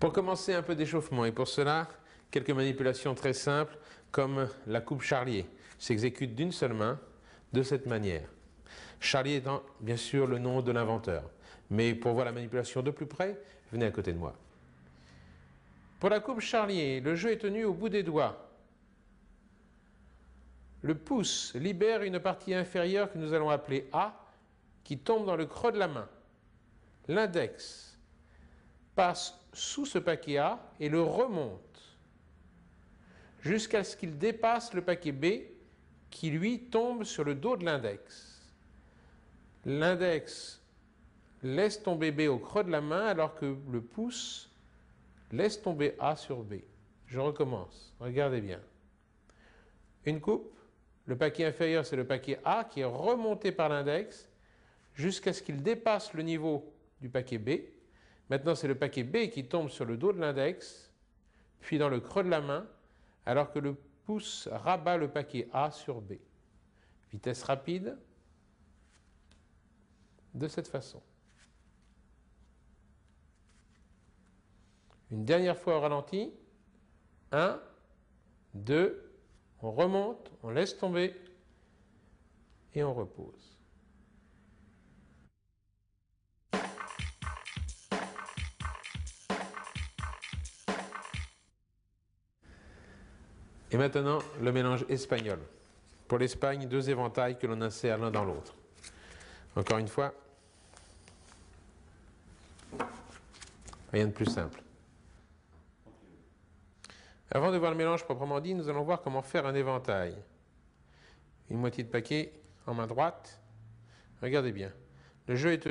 Pour commencer, un peu d'échauffement et pour cela, quelques manipulations très simples comme la coupe charlier s'exécute d'une seule main de cette manière. Charlier étant bien sûr le nom de l'inventeur. Mais pour voir la manipulation de plus près, venez à côté de moi. Pour la coupe charlier, le jeu est tenu au bout des doigts. Le pouce libère une partie inférieure que nous allons appeler A, qui tombe dans le creux de la main. L'index passe sous ce paquet A et le remonte jusqu'à ce qu'il dépasse le paquet B qui lui tombe sur le dos de l'index. L'index laisse tomber B au creux de la main alors que le pouce laisse tomber A sur B. Je recommence, regardez bien. Une coupe, le paquet inférieur c'est le paquet A qui est remonté par l'index jusqu'à ce qu'il dépasse le niveau du paquet B Maintenant, c'est le paquet B qui tombe sur le dos de l'index, puis dans le creux de la main, alors que le pouce rabat le paquet A sur B. Vitesse rapide de cette façon. Une dernière fois au ralenti. 1, 2, on remonte, on laisse tomber et on repose. Et maintenant, le mélange espagnol. Pour l'Espagne, deux éventails que l'on insère l'un dans l'autre. Encore une fois, rien de plus simple. Avant de voir le mélange proprement dit, nous allons voir comment faire un éventail. Une moitié de paquet en main droite. Regardez bien. Le jeu est